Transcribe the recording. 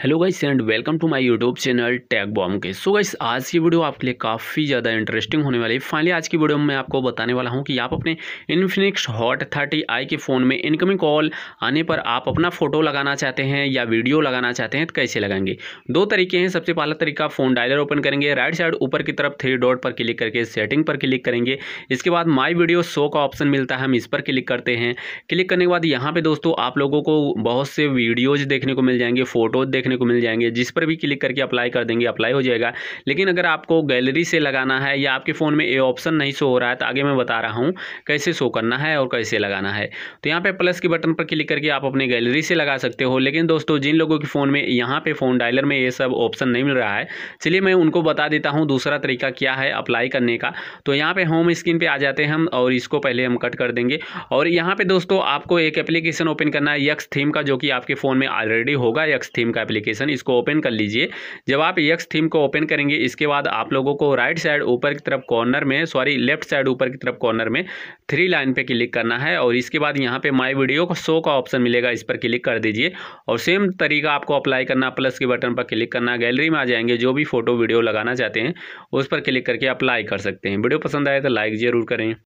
hello guys and welcome to my YouTube channel टैग बॉम के सो गाइस आज की वीडियो आपके लिए काफ़ी ज़्यादा इंटरेस्टिंग होने वाली है फाइनली आज की वीडियो में मैं आपको बताने वाला हूं कि आप अपने इन्फिनिक्स हॉट थर्टी आई के फ़ोन में इनकमिंग कॉल आने पर आप अपना फ़ोटो लगाना चाहते हैं या वीडियो लगाना चाहते हैं तो कैसे लगाएंगे दो तरीके हैं सबसे पहला तरीका फ़ोन डायलर ओपन करेंगे राइट साइड ऊपर की तरफ थ्री डॉट पर क्लिक करके सेटिंग पर क्लिक करेंगे इसके बाद माई वीडियो शो का ऑप्शन मिलता है हम इस पर क्लिक करते हैं क्लिक करने के बाद यहाँ पर दोस्तों आप लोगों को बहुत से वीडियोज़ देखने को मिल जाएंगे फ़ोटोज देखने को मिल जाएंगे जिस पर भी क्लिक करके अप्लाई कर देंगे अप्लाई हो जाएगा लेकिन अगर आपको गैलरी से लगाना है या आपके फ़ोन में ये ऑप्शन नहीं शो हो रहा है तो आगे मैं बता रहा हूँ कैसे शो करना है और कैसे लगाना है तो यहाँ पर प्लस के बटन पर क्लिक करके आप अपने गैलरी से लगा सकते हो लेकिन दोस्तों जिन लोगों के फ़ोन में यहाँ पर फ़ोन डायलर में ये सब ऑप्शन नहीं मिल रहा है चलिए मैं उनको बता देता हूँ दूसरा तरीका क्या है अप्लाई करने का तो यहाँ पर होम स्क्रीन पर आ जाते हैं हम और इसको पहले हम कट कर देंगे और यहाँ पर दोस्तों आपको एक एप्लीकेशन ओपन करना है यक्स थीम का जो कि आपके फ़ोन में ऑलरेडी होगा यक्स थीम का एप्लीकेशन इसको ओपन कर लीजिए जब आप यक्स थीम को ओपन करेंगे इसके बाद आप लोगों को राइट साइड ऊपर की तरफ कॉर्नर में सॉरी लेफ्ट साइड ऊपर की तरफ कॉर्नर में थ्री लाइन पर क्लिक करना है और इसके बाद यहाँ पर माई वीडियो को शो का ऑप्शन मिलेगा इस पर क्लिक कर दीजिए और सेम तरीका आपको अप्लाई करना प्लस के बटन पर क्लिक करना गैलरी में आ जाएंगे जो भी फोटो वीडियो लगाना चाहते हैं उस पर क्लिक करके अप्लाई कर सकते हैं वीडियो पसंद आए तो लाइक ज़रूर करें